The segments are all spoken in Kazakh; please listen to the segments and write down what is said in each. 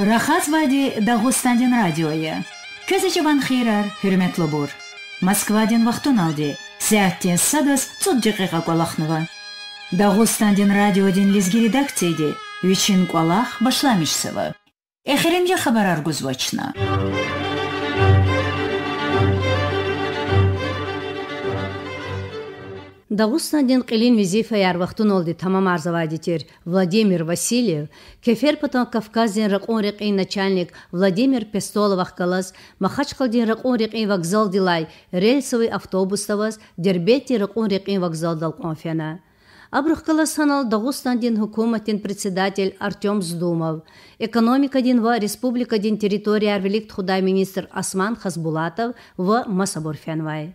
Рахат вади Дағыстандин радиоя. Көзечеван хирар, хүрметлі бұр. Москвадин вақтын алды. Сәтте садас цуд жықиға колақнова. Дағыстандин радиодин лизги редакцияди. Вичин колақ башламишсова. Эхеремге хабар аргузвачна. Эхеремге дагусна ден қилин визифа ярвахтун олди тамам арзавайдитир владимир васильев кеферпатон кавказден рақун реқи начальник владимир пестоловах калас махачкалдин рақун ей вокзал дилай рельсовый автобуставас дербети рақун реқи вокзал далқонфена санал Дагустан дин хукуматин председатель Артем Сдумов, экономика дин ва республика дин территория арвеликт худай министр Асман Хасбулатов в Масабурфенвай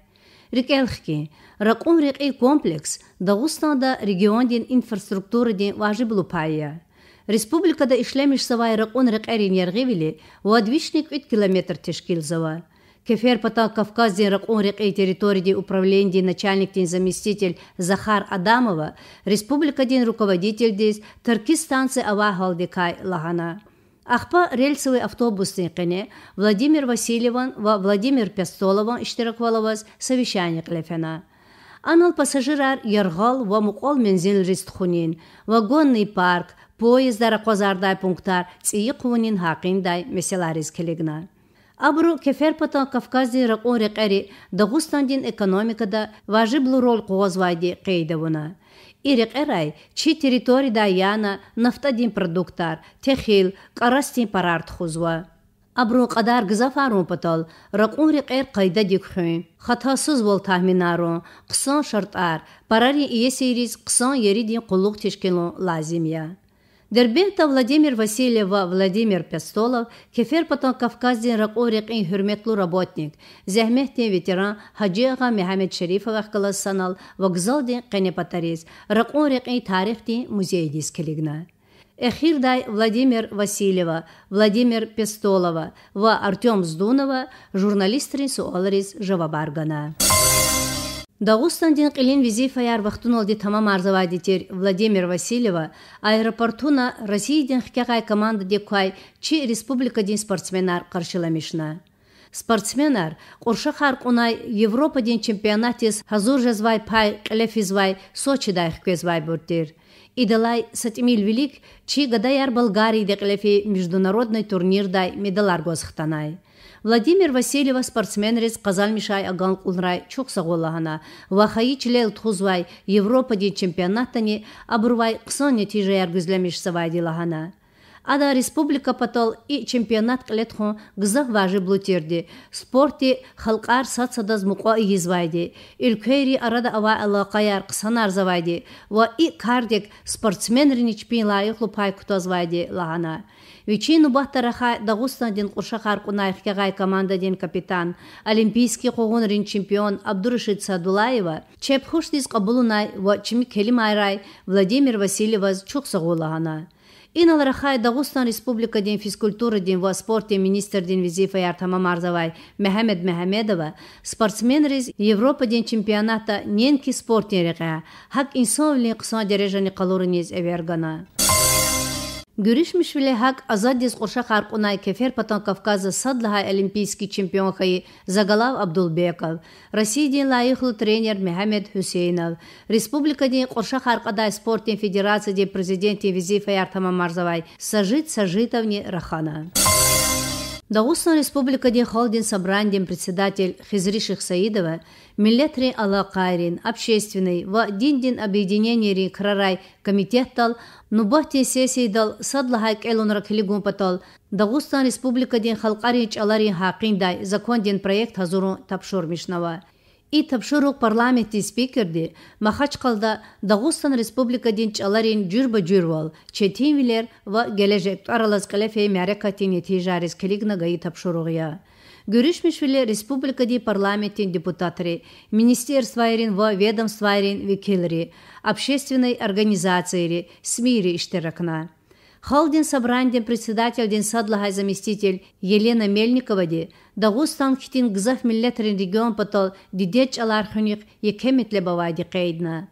рикелхки ракъум рикъи комплекс дагъустанда региондин инфраструктурадин важиблу пая республикада ишлемиш савай ракъун рикъерин яргивили ва двишник километр тешкил зава Кефер Пата Кавказдин Ракун Рекей территории управления начальник заместитель Захар Адамова, республика дин руководитель Таркистанцы ава халдекай Лагана. Ақпа рельсовый автобус қыны, владимир васильеван ва владимир пястолован иштираквалаваз совещание клефена анал пассажирар яргал ва мукол мензил ристхунин вагонный парк поездара қозардай пункттар цейі қуынин хақиндай меселарис келегна. абру кеферпата кавкази рақон әрі дағустандин экономикада важиблу рол қоғозвайди қейдавуна ирикъерай чи территорияда яна нафтадин продуктар техил карастин парартхузва абру қадар гзафару патал рақун риқер қайда дикхуй хатасыз бол тахминару қысан шартар парари иесириз қысан еридин қулуқ тешкилу я. Дербента Владимир Васильева, Владимир Пестолов, Кефер потом Кавказдин Ракорикин Хюрметлу работник, Зехмехтин ветеран Хаджиага Мехамед Шерифова Хкалас Санал, Вокзалдин Кенепатарис, Ракорикин тарифти Музей Дискелигна. Эхирдай Владимир Васильева, Владимир Пестолова ва Артем Здунова, журналистрин Суоларис Жавабаргана. Дагустан ден қилин визи фаяр вақтун олди тамам арзавайди Владимир Васильева аэропортуна Россия ден хкягай команда де куай чи республика ден спортсменар қаршыламишна. Спортсменар қорша харк унай Европа ден чемпионатис хазур жазвай пай Сочи Сочидай хквезвай буртир. Идалай Сатимил Велик чи гадаяр Болгарий де қлефи международный дай медалар гозхтанай. Владимир Васильева спортсмен рез мишай аган улрай чок саголахана. Вахаи чилел тхузвай Европа ди чемпионаттани абурвай кысан нетиже яргизлемиш савайдилахана. Ада республика патол и чемпионат клетхон гзах важи блутирди. Спорти халкар сатсадаз муқа игизвайды. Илкейри арада ава алақаяр ксанар завайди. Ва и кардик спортсмен риничпин лайықлы пай кутозвайди лахана. Вечейну бахтараха дагустан ден куршахар кунайхкагай команда ден капитан, олимпийский хогун рин чемпион Абдурашид Садулаева, чепхуш диз кабулунай ва чимик келимайрай Владимир Васильеваз чуксагулахана. иналарахай Дагустан республика ден физкультура ден ва спорт ден министр ден визифа яртама марзавай мехамед мехамедова спортсмен рез европа ден чемпионата ненки спорт ден реқа хак инсон лен қысан дережани эвергана Görüşmüş bile hak Азадис qoşaq Кефер kefer patan Кавказа садлаха олимпийский чемпион хай Загалав Абдулбеков, Дин лайықлы тренер Мехамед Хусейнов, Дин qoşaq арқадай спорттен федерация Дин президент Визифа Яртама Марзавай, Сажит Сажитовне Рахана республика ди Холдин Собрандин председатель Хизри Шихсаидова, Милетри Аллақайрин, Общественный, ва Диндин объединениери Крарай Комитеттал, Нубахте Сесейдал, Садлахайк Элунра Килигун Патал, Дагустан Республикаде Халқари аларин Хақиндай, Закондин проект Хазуру Тапшурмишнава и тапшырык парламентти спикерди махачкалда дагыстан республика динчаларин журба журвал четимилер ва гележек аралас калефе мярекати нетижарис келигна гаи тапшыругия Görüşmüşvili Respublikadi parlamentin депутатыры, министерствайрин ва ведомствайрин векелері, общественной организацири, СМИри иштиракна халдин Сабранден председатель ден заместитель елена де, дагустан хитин гзаф миллетрин регион потол дидеч алархыник екеметле бавади Россия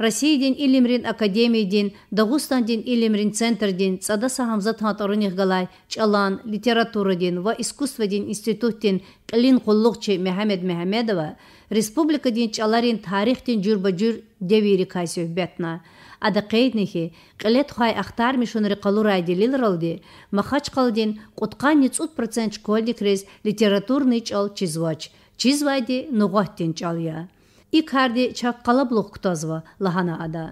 Россияден илимрин Дагустан Ден илимрин центрден, Садаса Хамзат Хатарыних Галай, Чалан, литератураден ва искусстводен институттен Клин Куллукчи Мехамед Мехамедова, республикадин Чаларин тарихтен джурба джур девири бетна адахъейднихи кьилетхай ахтармишунри калурай махач махачкалдин кьутхъани цӀут процент школьниклис литературный чал чизвач чизвайди Ик чӀалия икхӀярди чакъалаблух кутазва лахана ада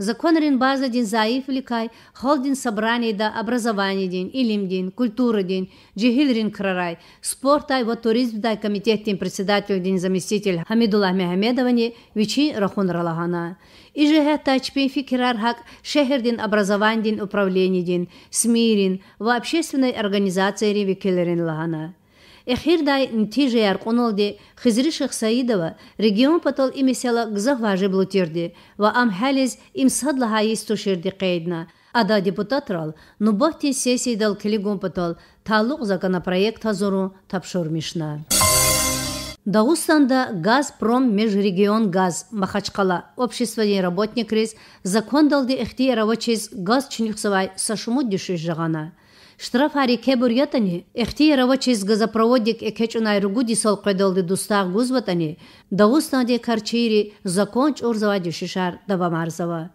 закон Ринбаза день Заиф Ликай, холдин собраний да образование день, илим день, культура день, джихил рин крарай, спорт ай вот туризм дай комитет день председатель день заместитель Хамидуллах Мехамедовани, вичи рахун ралагана. И же это чпин фикирар хак шехер день образование день управление день, смирин, в общественной организации ревикилерин лагана. эхирдай нтиже яркъунолди хизри шехсаидова регион патал имисела гзахваже блутирди ва амхализ имсадла хаисту ширди қайдна. ада депутатрал нубахти сессиидал килигун патал тааллуқ законопроект проект ҳазору Дагустанда «Газпром» межрегион газ Махачкала обществени работник рез закон далди ихтиярова газ чинюхсавай сашумуд дюшиш жағана штрафари кебурятани ихтиярава чизга запроводик экечунайругуди солқедолди дустағ гузватани дагустанди карчири законч урзавадюшишар давамарзава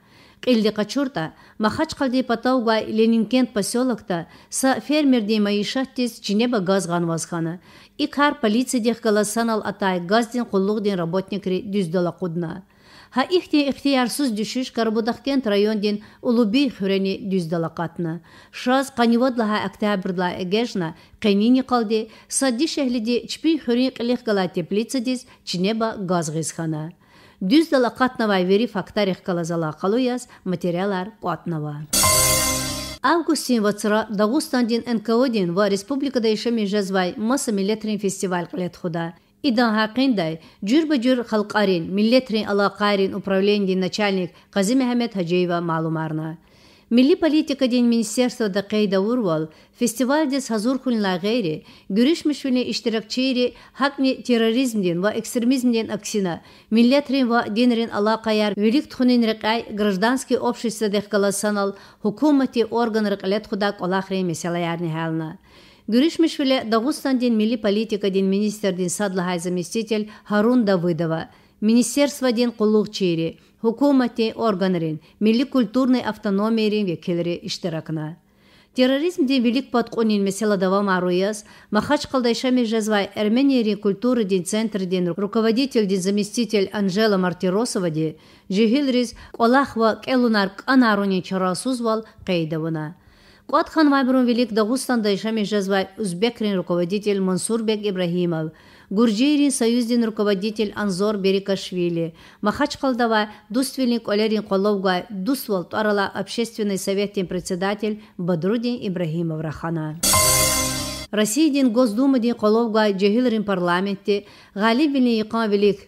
илди качурта махачкалди патауга ленинкент поселокта са фермерди маишаттис чинеба газ ганвазхана и кар полиция дег санал атай газдин куллугдин работникри дюздала кудна Ха ихте ихтиярсыз дүшүш Карабудахкент райондин улуби хүрени дүздалакатны. Шаз каниводлаха октябрьла эгешна кенини калди садди шехлиди чпи хүрени теплица диз чинеба газгызхана. Дүздалакатнава вери фактарих калазала калуяз материалар куатнава. августин вацра дагустандин нкодин ва республикада иша жазвай масса миллетрин фестиваль кылет худа Иданга қиндай, ҷур-ба-ҷур халқарин, миллетрин алақарин управленди начальник Қази Меҳамед Ҳаҷиева малумарна. Милли политика дин министерство да қейда урвал, фестивальдес ҳазур хунла ғайри, гүриш мишуни иштиракчири ҳақни ва экстремизмден аксина, миллетрин ва динрин алақаяр велик тхунин риқай гражданский общество дехкала хукумати орган риқалет худак колахри меселаярни хална. Görüşmüşvili Dağustan din Milli Politika din Министр заместитель Харун Давыдова, Министерство din чери, Чири, Хукумати органрин, мили Культурный автономиярин векелері иштиракна. Терроризм ден велик подконин месела дава маруяс, махач калдайшами жазвай Армениери культуры ден центр ден руководитель ден заместитель Анжела Мартиросова де, жихилриз Олахва Келунар Анаруни чарасузвал Кейдавана хан Вайбрун Велик Дагустан Дайшами жазвай Узбекрин руководитель Мансурбек Ибрахимов, Гурджирин союздин руководитель Анзор Берикашвили, Махачкалдава Дуствельник Олерин Коловгай, Дусвол Арала общественный советин председатель Бадрудин Ибрахимов Рахана. Россиядин Госдумадин Коловга Джагилрин парламенте Галибин Иқан Велик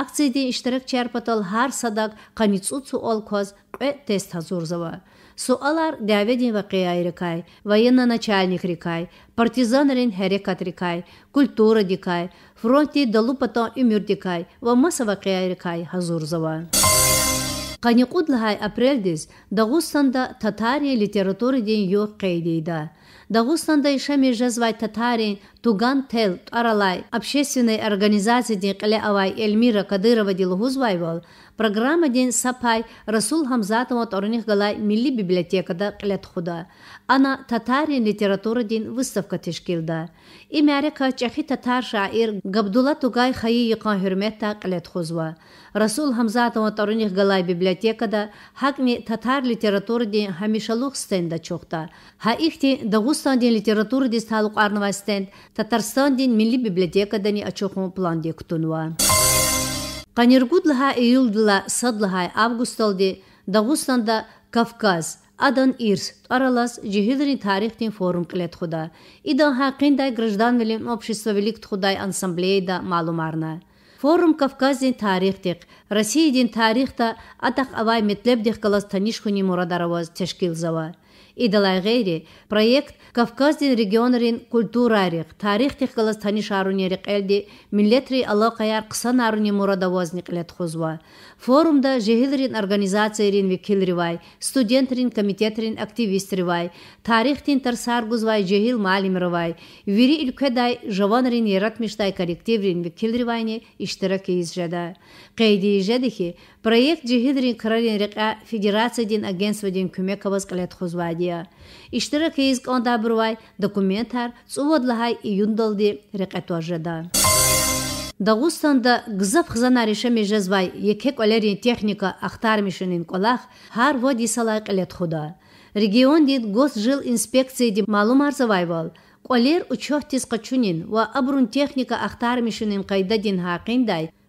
акциеди иштирак чарпатал ҳар садак каницуцу олкоз кӀе тест ҳазурзава суалар ва вақеай ва военно начальник рикай партизанарин ҳарекат рикай культура дикай фронти далупато пато дикай ва маса вақеай рикай ҳазурзава қанеқудлаҳай апрелдис дағустанда татария литература дин ё қейдида дағустанда шами жазвай татарин туган тел Таралай общественной организации ден қілі авай эльмира кадырова Дилгузвайвал программа ден сапай расул хамзатова торних галай милли библиотекада Да худа ана татарин литература ден выставка И Мярика чахи татар шаир габдулла тугай Хаи йиқан хюрмета Клетхузва. расул хамзатова торних галай библиотекада Хакми татар литература ден Хамишалух стенда чухта Хаихти Дагустан ден литература ден талуқ Арнова стенд Татарстан дин Милли библиотекадан ачохун план дектунуа. Канергудлыха июлдыла садлыха августалды Дагустанда Кавказ, Адан Ирс, Аралас, Жихилрин тарихтин форум клет худа. Идан хакиндай граждан велим общество великт худай ансамблеяда малумарна. Форум Кавказдин тарихтик, Россиядин тарихта атақ авай метлебдих калас таниш хуни мурадараваз тешкил зава. И гейри проект кавказдин регионерин культурарих тарих тихгалас танишарунери кэлди миллетри аллакаяр кысанааруни мурадавозни килет хузва форумда жехилрин организациярин викилривай студентрин комитетрин активистривай тарихтин тарсаргузвай жехил маалимривай вири илкедай жаванрин яратмиштай коллективрин викилривайни иштираки изжада қейди ижедихи Проект джихидрин крарин река федерациядин агентстводин агентство дин кумекабас калет хозвадия. Иштирак изг документар цуводлахай июндалди рекатуажеда. Дагустанда гзап хзанари шеми жазбай екек олерин техника ахтармишинин колах ҳар води салай қилет худа. Регион дин гос жил инспекция ди маълум арзавайвал. Қолер учоҳ ва абрун техника ахтармишинин қайда дин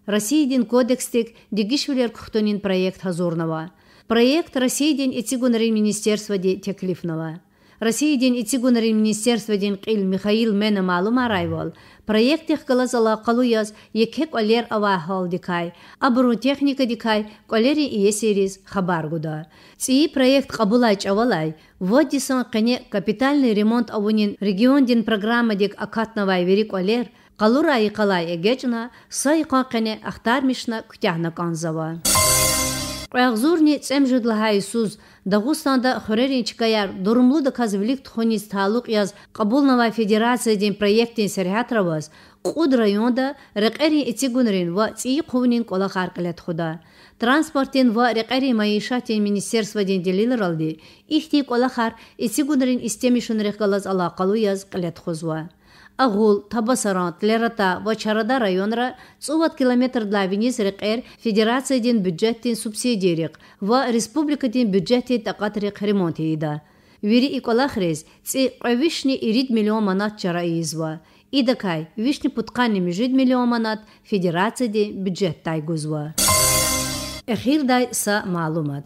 россиядин кодекстек дегишвелер күхтөнін проект хазурнава. проект россиядин этигунарин министерства де теклифнова россиядин этигунарин министерства ден қил михаил мена малума райвал. проект ихгалаз алақалу яз екек олер авахол дикай абру техника дикай колери иесериз хабар гуда ци проект қабулай авалай, водисон кене капитальный ремонт авунин регион ден программа дек акатнавай верик олер – қалур айқалай эгечна сай қоқене ахтармишна күтяхна канзава цем цемжидла хайсуз Дағустанда хөрерин чикаяр дурумлу да казвлик тхонис талуқ яз Қабулнава федерация ден проектин серхатраваз Қуд районда рақэрин ицигунрин ва ци қувнин кола қарқилет худа. Транспортин ва рақэрин тен министерство ден делилралди. Ихти кола қар ицигунрин истемишун ала алақалу яз хузва агул табасаран тлерата Вачарада чарада районра цуват километр для венис рекэр федерация дин бюджеттин ва республика дин бюджетти ремонт хремонтида вири иколахрез ци квишни ирид миллион манат чара изва идакай вишни путкани межид миллион манат федерация дин бюджет тайгузва эхирдай са малумат.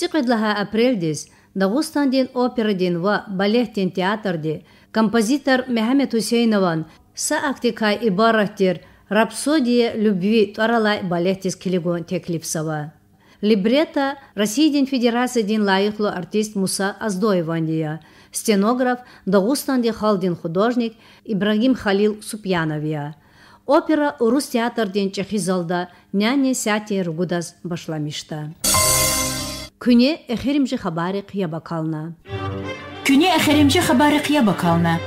سقد لها أبريل ديس ден опера ден ва балет ден театр композитор Мехамед Хусейнован са актика рапсодия любви таралай балет дес келегон сава Либрета Россия ден федерация ден лайықлы артист Муса Аздоевандия, Стенограф Дағыстан халдин халден художник Ибрагим Халил Супьяновия. Опера Урус театр ден чехизалда няне сяте ругудас башламишта күне эхеримжи хабары кыя бакална күне эхеримжи хабары кыя бакална